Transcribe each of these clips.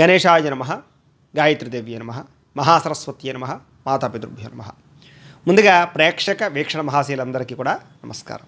గణేశాయ నమ గాయత్రీదేవ్య నమ మహాసరస్వతి నమ మాతాపితృభ్య నమ ముందుగా ప్రేక్షక వీక్షణ మహాశీలందరికీ కూడా నమస్కారం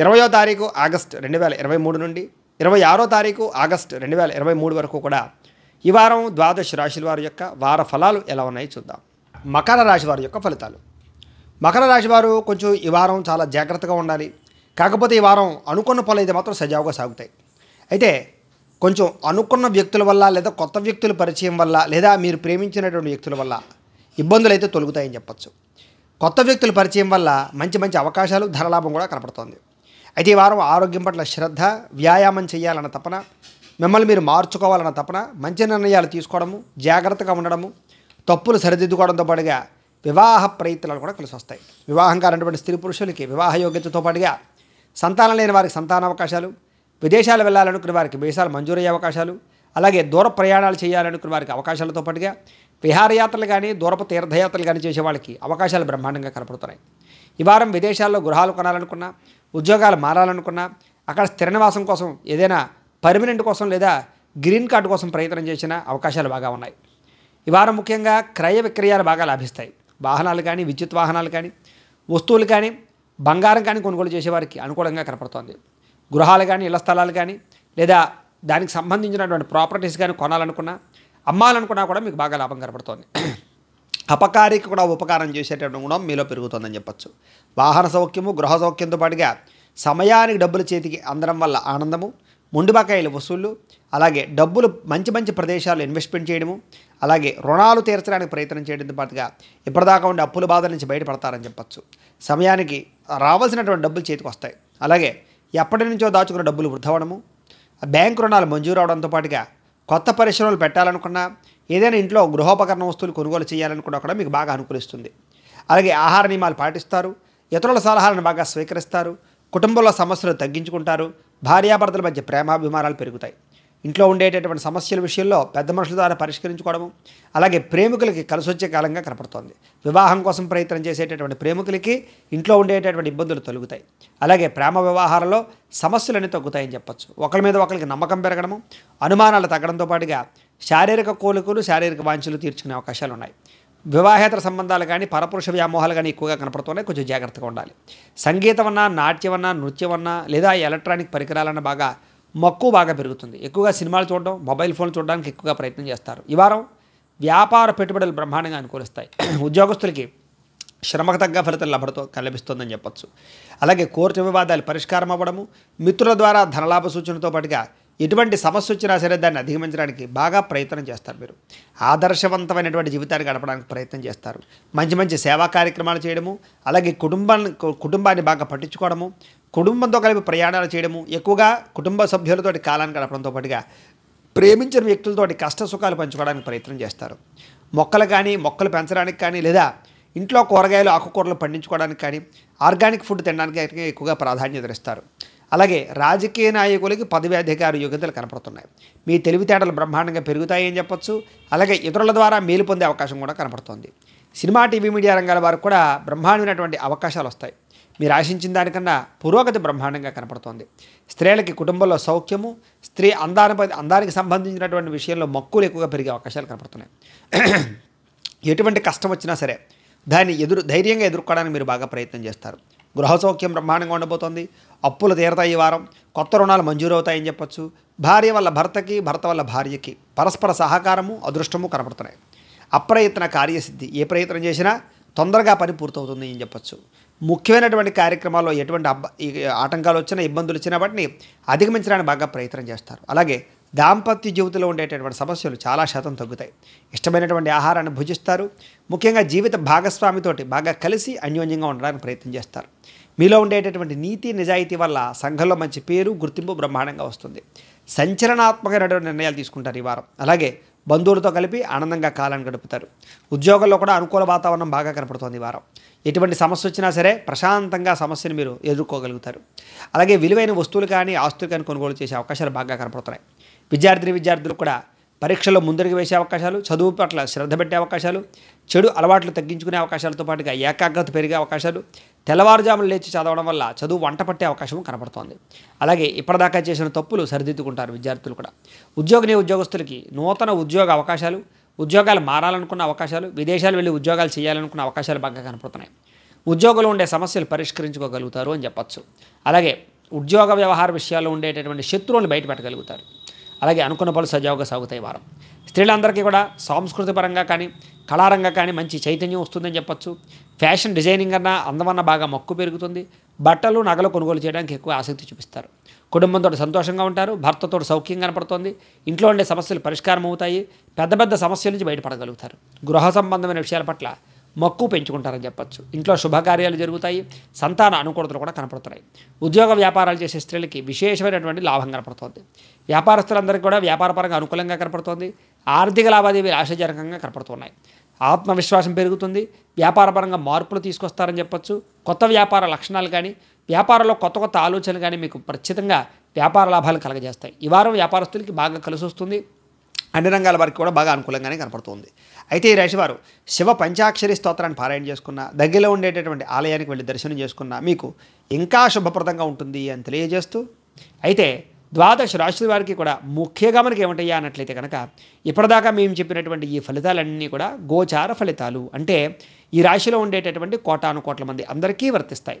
ఇరవయో తారీఖు ఆగస్ట్ రెండు వేల ఇరవై మూడు నుండి ఇరవై ఆరో తారీఖు ఆగస్ట్ రెండు వేల ఇరవై మూడు వరకు కూడా ఈ వారం ద్వాదశ రాశుల వారి యొక్క వార ఫలాలు ఎలా ఉన్నాయో చూద్దాం మకర రాశి వారి యొక్క ఫలితాలు మకర రాశి వారు కొంచెం ఈ వారం చాలా జాగ్రత్తగా ఉండాలి కాకపోతే ఈ వారం అనుకున్న పనులు అయితే మాత్రం సజావుగా సాగుతాయి అయితే కొంచెం అనుకున్న వ్యక్తుల వల్ల లేదా కొత్త వ్యక్తుల పరిచయం వల్ల లేదా మీరు ప్రేమించినటువంటి వ్యక్తుల వల్ల ఇబ్బందులు అయితే తొలుగుతాయని చెప్పచ్చు కొత్త వ్యక్తుల పరిచయం వల్ల మంచి మంచి అవకాశాలు ధనలాభం కూడా కనపడుతోంది అయితే ఈ వారం ఆరోగ్యం పట్ల శ్రద్ధ వ్యాయామం చేయాలన్న తపన మిమ్మల్ని మీరు మార్చుకోవాలన్న తపన మంచి నిర్ణయాలు తీసుకోవడము జాగ్రత్తగా ఉండడము తప్పులు సరిదిద్దుకోవడంతో పాటుగా వివాహ ప్రయత్నాలు కూడా కలిసి వస్తాయి వివాహం కానటువంటి స్త్రీ పురుషులకి వివాహ యోగ్యతతో పాటుగా సంతానం లేని వారికి సంతాన అవకాశాలు విదేశాలు వెళ్లాలనుకున్న వారికి వీసాలు మంజూరయ్యే అవకాశాలు అలాగే దూర ప్రయాణాలు చేయాలనుకున్న వారికి అవకాశాలతో పాటుగా విహారయాత్రలు కానీ దూరపు తీర్థయాత్రలు కానీ చేసే వాళ్ళకి అవకాశాలు బ్రహ్మాండంగా కనపడుతున్నాయి ఈ వారం విదేశాల్లో గృహాలు కొనాలనుకున్నా ఉద్యోగాలు మారాలనుకున్నా అక్కడ స్థిర నివాసం కోసం ఏదైనా పర్మనెంట్ కోసం లేదా గ్రీన్ కార్డు కోసం ప్రయత్నం చేసిన అవకాశాలు బాగా ఉన్నాయి ఈ వారం ముఖ్యంగా క్రయ విక్రయాలు బాగా లాభిస్తాయి వాహనాలు కానీ విద్యుత్ వాహనాలు కానీ వస్తువులు కానీ బంగారం కానీ కొనుగోలు చేసేవారికి అనుకూలంగా కనపడుతోంది గృహాలు కానీ ఇళ్ల స్థలాలు కానీ లేదా దానికి సంబంధించినటువంటి ప్రాపర్టీస్ కానీ కొనాలనుకున్నా అమ్మాలనుకున్నా కూడా మీకు బాగా లాభం కనపడుతోంది అపకారికి కూడా ఉపకారం చేసేటటువంటి గుణం మీలో పెరుగుతుందని చెప్పచ్చు వాహన సౌఖ్యము గృహ సౌఖ్యంతో పాటుగా సమయానికి డబ్బులు చేతికి అందడం వల్ల ఆనందము బకాయిలు వసూళ్ళు అలాగే డబ్బులు మంచి మంచి ప్రదేశాలు ఇన్వెస్ట్మెంట్ చేయడము అలాగే రుణాలు తీర్చడానికి ప్రయత్నం చేయడంతో పాటుగా ఇప్పటిదాకా ఉండే అప్పుల బాధ నుంచి బయటపడతారని చెప్పచ్చు సమయానికి రావాల్సినటువంటి డబ్బులు చేతికి వస్తాయి అలాగే ఎప్పటి నుంచో దాచుకున్న డబ్బులు వృద్ధవడము బ్యాంకు రుణాలు మంజూరు అవడంతో పాటుగా కొత్త పరిశ్రమలు పెట్టాలనుకున్నా ఏదైనా ఇంట్లో గృహోపకరణ వస్తువులు కొనుగోలు చేయాలనుకున్నా కూడా మీకు బాగా అనుకూలిస్తుంది అలాగే ఆహార నియమాలు పాటిస్తారు ఇతరుల సలహాలను బాగా స్వీకరిస్తారు కుటుంబంలో సమస్యలు తగ్గించుకుంటారు భార్యాభర్తల మధ్య ప్రేమాభిమానాలు పెరుగుతాయి ఇంట్లో ఉండేటటువంటి సమస్యల విషయంలో పెద్ద మనుషుల ద్వారా పరిష్కరించుకోవడము అలాగే ప్రేమికులకి కలిసొచ్చే కాలంగా కనపడుతోంది వివాహం కోసం ప్రయత్నం చేసేటటువంటి ప్రేమికులకి ఇంట్లో ఉండేటటువంటి ఇబ్బందులు తొలుగుతాయి అలాగే ప్రేమ వ్యవహారంలో సమస్యలన్నీ తగ్గుతాయని చెప్పచ్చు ఒకరి మీద ఒకరికి నమ్మకం పెరగడము అనుమానాలు తగ్గడంతో పాటుగా శారీరక కోలికలు శారీరక వాంఛలు తీర్చుకునే అవకాశాలు ఉన్నాయి వివాహేతర సంబంధాలు కానీ పరపురుష వ్యామోహాలు కానీ ఎక్కువగా కనపడుతున్నాయి కొంచెం జాగ్రత్తగా ఉండాలి సంగీతం అన్నా నాట్యం అన్నా నృత్యం అన్నా లేదా ఎలక్ట్రానిక్ పరికరాలన్నా బాగా మక్కువ బాగా పెరుగుతుంది ఎక్కువగా సినిమాలు చూడడం మొబైల్ ఫోన్లు చూడడానికి ఎక్కువగా ప్రయత్నం చేస్తారు ఈ వారం వ్యాపార పెట్టుబడులు బ్రహ్మాండంగా అనుకూలిస్తాయి ఉద్యోగస్తులకి శ్రమకు తగ్గ ఫలితం లభడతో కనిపిస్తుందని చెప్పొచ్చు అలాగే కోర్టు వివాదాలు పరిష్కారం అవ్వడము మిత్రుల ద్వారా ధనలాభ సూచనతో పాటుగా ఎటువంటి సమస్య వచ్చినా సరే దాన్ని అధిగమించడానికి బాగా ప్రయత్నం చేస్తారు మీరు ఆదర్శవంతమైనటువంటి జీవితాన్ని గడపడానికి ప్రయత్నం చేస్తారు మంచి మంచి సేవా కార్యక్రమాలు చేయడము అలాగే కుటుంబాన్ని కుటుంబాన్ని బాగా పట్టించుకోవడము కుటుంబంతో కలిపి ప్రయాణాలు చేయడము ఎక్కువగా కుటుంబ సభ్యులతోటి కాలాన్ని గడపడంతో పాటుగా ప్రేమించిన వ్యక్తులతోటి కష్ట సుఖాలు పంచుకోవడానికి ప్రయత్నం చేస్తారు మొక్కలు కానీ మొక్కలు పెంచడానికి కానీ లేదా ఇంట్లో కూరగాయలు ఆకుకూరలు పండించుకోవడానికి కానీ ఆర్గానిక్ ఫుడ్ తినడానికి ఎక్కువగా ప్రాధాన్యత ఇస్తారు అలాగే రాజకీయ నాయకులకి పదవి అధికారు యోగ్యతలు కనపడుతున్నాయి మీ తెలివితేటలు బ్రహ్మాండంగా పెరుగుతాయని చెప్పొచ్చు అలాగే ఇతరుల ద్వారా మేలు పొందే అవకాశం కూడా కనపడుతుంది సినిమా టీవీ మీడియా రంగాల వారికి కూడా బ్రహ్మాండమైనటువంటి అవకాశాలు వస్తాయి మీరు ఆశించిన దానికన్నా పురోగతి బ్రహ్మాండంగా కనపడుతోంది స్త్రీలకి కుటుంబంలో సౌఖ్యము స్త్రీ అందానిపై అందానికి సంబంధించినటువంటి విషయంలో మక్కువలు ఎక్కువగా పెరిగే అవకాశాలు కనపడుతున్నాయి ఎటువంటి కష్టం వచ్చినా సరే దాన్ని ఎదురు ధైర్యంగా ఎదుర్కోవడానికి మీరు బాగా ప్రయత్నం చేస్తారు గృహ సౌఖ్యం బ్రహ్మాండంగా ఉండబోతోంది అప్పులు తీరతాయి ఈ వారం కొత్త రుణాలు మంజూరు అవుతాయని చెప్పొచ్చు భార్య వల్ల భర్తకి భర్త వల్ల భార్యకి పరస్పర సహకారము అదృష్టము కనపడుతున్నాయి అప్రయత్న కార్యసిద్ధి ఏ ప్రయత్నం చేసినా తొందరగా పని పూర్తవుతుంది అని చెప్పొచ్చు ముఖ్యమైనటువంటి కార్యక్రమాల్లో ఎటువంటి అబ్బ ఆటంకాలు వచ్చినా ఇబ్బందులు వచ్చినా వాటిని అధిగమించడానికి బాగా ప్రయత్నం చేస్తారు అలాగే దాంపత్య జీవితంలో ఉండేటటువంటి సమస్యలు చాలా శాతం తగ్గుతాయి ఇష్టమైనటువంటి ఆహారాన్ని భుజిస్తారు ముఖ్యంగా జీవిత భాగస్వామితోటి బాగా కలిసి అన్యోన్యంగా ఉండడానికి ప్రయత్నం చేస్తారు మీలో ఉండేటటువంటి నీతి నిజాయితీ వల్ల సంఘంలో మంచి పేరు గుర్తింపు బ్రహ్మాండంగా వస్తుంది సంచలనాత్మకమైనటువంటి నిర్ణయాలు తీసుకుంటారు ఈ వారం అలాగే బంధువులతో కలిపి ఆనందంగా కాలాన్ని గడుపుతారు ఉద్యోగంలో కూడా అనుకూల వాతావరణం బాగా కనపడుతోంది వారం ఎటువంటి సమస్య వచ్చినా సరే ప్రశాంతంగా సమస్యను మీరు ఎదుర్కోగలుగుతారు అలాగే విలువైన వస్తువులు కానీ ఆస్తులు కానీ కొనుగోలు చేసే అవకాశాలు బాగా కనపడుతున్నాయి విద్యార్థిని విద్యార్థులు కూడా పరీక్షలో ముందరికి వేసే అవకాశాలు చదువు పట్ల శ్రద్ధ పెట్టే అవకాశాలు చెడు అలవాట్లు తగ్గించుకునే అవకాశాలతో పాటుగా ఏకాగ్రత పెరిగే అవకాశాలు తెల్లవారుజాములు లేచి చదవడం వల్ల చదువు వంట పట్టే అవకాశం కనపడుతోంది అలాగే ఇప్పటిదాకా చేసిన తప్పులు సరిదిద్దుకుంటారు విద్యార్థులు కూడా ఉద్యోగ ఉద్యోగస్తులకి నూతన ఉద్యోగ అవకాశాలు ఉద్యోగాలు మారాలనుకున్న అవకాశాలు విదేశాలు వెళ్ళి ఉద్యోగాలు చేయాలనుకున్న అవకాశాలు బాగా కనపడుతున్నాయి ఉద్యోగంలో ఉండే సమస్యలు పరిష్కరించుకోగలుగుతారు అని చెప్పచ్చు అలాగే ఉద్యోగ వ్యవహార విషయాల్లో ఉండేటటువంటి శత్రువులు బయట పెట్టగలుగుతారు అలాగే అనుకున్న పలు సజావుగా సాగుతాయి వారం స్త్రీలందరికీ కూడా సాంస్కృతిపరంగా కానీ కళారంగా కానీ మంచి చైతన్యం వస్తుందని చెప్పచ్చు ఫ్యాషన్ డిజైనింగ్ అన్నా అందమన్న బాగా మక్కు పెరుగుతుంది బట్టలు నగలు కొనుగోలు చేయడానికి ఎక్కువ ఆసక్తి చూపిస్తారు కుటుంబంతో సంతోషంగా ఉంటారు భర్తతో సౌఖ్యం కనపడుతుంది ఇంట్లో ఉండే సమస్యలు పరిష్కారం అవుతాయి పెద్ద పెద్ద సమస్యల నుంచి బయటపడగలుగుతారు గృహ సంబంధమైన విషయాల పట్ల మక్కువ పెంచుకుంటారని చెప్పచ్చు ఇంట్లో శుభకార్యాలు జరుగుతాయి సంతాన అనుకూలతలు కూడా కనపడుతున్నాయి ఉద్యోగ వ్యాపారాలు చేసే స్త్రీలకి విశేషమైనటువంటి లాభం కనపడుతోంది వ్యాపారస్తులందరికీ కూడా వ్యాపారపరంగా అనుకూలంగా కనపడుతోంది ఆర్థిక లావాదేవీలు ఆశాజనకంగా కనపడుతున్నాయి ఆత్మవిశ్వాసం పెరుగుతుంది వ్యాపారపరంగా మార్పులు తీసుకొస్తారని చెప్పచ్చు కొత్త వ్యాపార లక్షణాలు కానీ వ్యాపారంలో కొత్త కొత్త ఆలోచనలు కానీ మీకు ఖచ్చితంగా వ్యాపార లాభాలు కలగజేస్తాయి ఈ వారం వ్యాపారస్తులకి బాగా కలిసి వస్తుంది అన్ని రంగాల వారికి కూడా బాగా అనుకూలంగానే కనపడుతుంది అయితే ఈ రాశివారు శివ పంచాక్షరి స్తోత్రాన్ని పారాయణ చేసుకున్న దగ్గరలో ఉండేటటువంటి ఆలయానికి వెళ్ళి దర్శనం చేసుకున్న మీకు ఇంకా శుభప్రదంగా ఉంటుంది అని తెలియజేస్తూ అయితే ద్వాదశ రాశుల వారికి కూడా ముఖ్యంగా మనకి ఏమిటయ్యా అన్నట్లయితే కనుక ఇప్పటిదాకా మేము చెప్పినటువంటి ఈ ఫలితాలన్నీ కూడా గోచార ఫలితాలు అంటే ఈ రాశిలో ఉండేటటువంటి కోటాను కోట్ల మంది అందరికీ వర్తిస్తాయి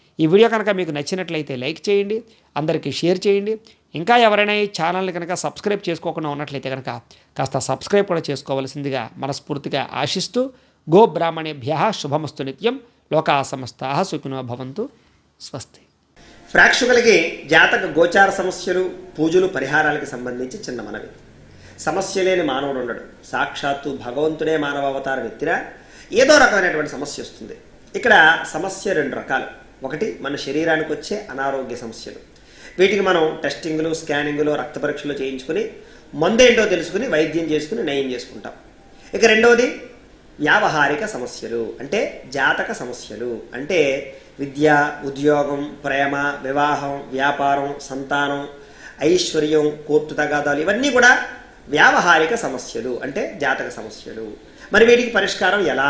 ఈ వీడియో కనుక మీకు నచ్చినట్లయితే లైక్ చేయండి అందరికీ షేర్ చేయండి ఇంకా ఎవరైనా ఈ ఛానల్ని కనుక సబ్స్క్రైబ్ చేసుకోకుండా ఉన్నట్లయితే కనుక కాస్త సబ్స్క్రైబ్ కూడా చేసుకోవాల్సిందిగా మనస్ఫూర్తిగా ఆశిస్తూ గో బ్రాహ్మణేభ్య శుభమస్తు నిత్యం లోకా సమస్త సుఖినో భవంతు స్వస్తి ప్రేక్షకులకి జాతక గోచార సమస్యలు పూజలు పరిహారాలకు సంబంధించి చిన్న మనవి సమస్య లేని మానవుడు ఉండడు సాక్షాత్తు భగవంతుడే మానవ అవతారం ఎత్తిరా ఏదో రకమైనటువంటి సమస్య వస్తుంది ఇక్కడ సమస్య రెండు రకాలు ఒకటి మన శరీరానికి వచ్చే అనారోగ్య సమస్యలు వీటికి మనం టెస్టింగ్లు స్కానింగ్లు రక్త పరీక్షలు చేయించుకుని మందు ఏంటో తెలుసుకుని వైద్యం చేసుకుని నయం చేసుకుంటాం ఇక రెండవది వ్యావహారిక సమస్యలు అంటే జాతక సమస్యలు అంటే విద్య ఉద్యోగం ప్రేమ వివాహం వ్యాపారం సంతానం ఐశ్వర్యం కోర్టు తగాదాలు ఇవన్నీ కూడా వ్యావహారిక సమస్యలు అంటే జాతక సమస్యలు మరి వీటికి పరిష్కారం ఎలా